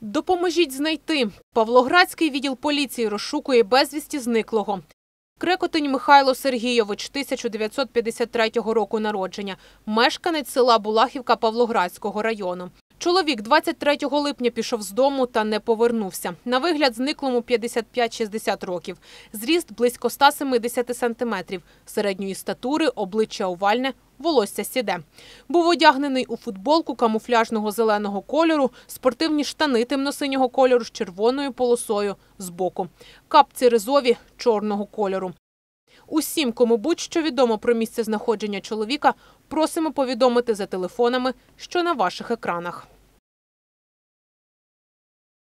Допоможіть знайти. Павлоградський відділ поліції розшукує безвісті зниклого. Крекотень Михайло Сергійович, 1953 року народження, мешканець села Булахівка Павлоградського району. Чоловік 23 липня пішов з дому та не повернувся. На вигляд, зниклому 55-60 років. Зріст близько 170 сантиметрів, середньої статури, обличчя овальне, волосся сіде. Був одягнений у футболку камуфляжного зеленого кольору, спортивні штани темно-синього кольору з червоною полосою збоку, капці ризові чорного кольору. Усім, кому будь-що відомо про місце знаходження чоловіка, просимо повідомити за телефонами, що на ваших екранах.